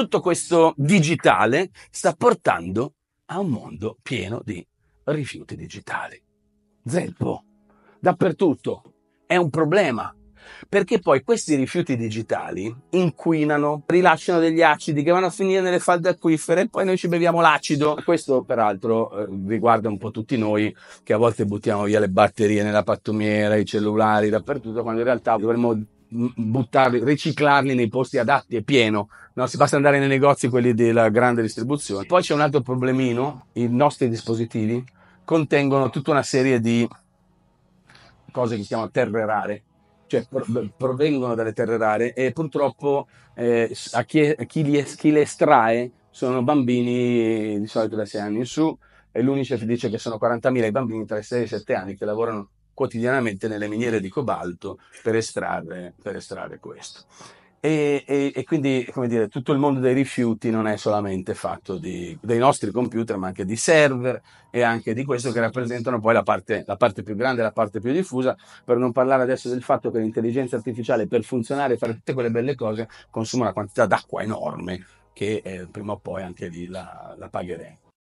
tutto questo digitale sta portando a un mondo pieno di rifiuti digitali. Zelpo, dappertutto, è un problema. Perché poi questi rifiuti digitali inquinano, rilasciano degli acidi che vanno a finire nelle falde acquifere e poi noi ci beviamo l'acido. Questo peraltro eh, riguarda un po' tutti noi che a volte buttiamo via le batterie nella pattumiera, i cellulari dappertutto, quando in realtà dovremmo buttarli, riciclarli nei posti adatti, è pieno. No, si basta andare nei negozi, quelli della grande distribuzione. Poi c'è un altro problemino, i nostri dispositivi contengono tutta una serie di cose che si chiamano terre rare, cioè provengono dalle terre rare e purtroppo eh, a, chi, a chi, li, chi le estrae sono bambini di solito da 6 anni in su e l'UNICEF dice che sono 40.000 i bambini tra i 6 e i 7 anni che lavorano quotidianamente nelle miniere di cobalto per estrarre, per estrarre questo. E, e, e, quindi, come dire, tutto il mondo dei rifiuti non è solamente fatto di, dei nostri computer, ma anche di server e anche di questo che rappresentano poi la parte, la parte più grande, la parte più diffusa, per non parlare adesso del fatto che l'intelligenza artificiale per funzionare e fare tutte quelle belle cose consuma una quantità d'acqua enorme che eh, prima o poi anche lì la, la pagheremo.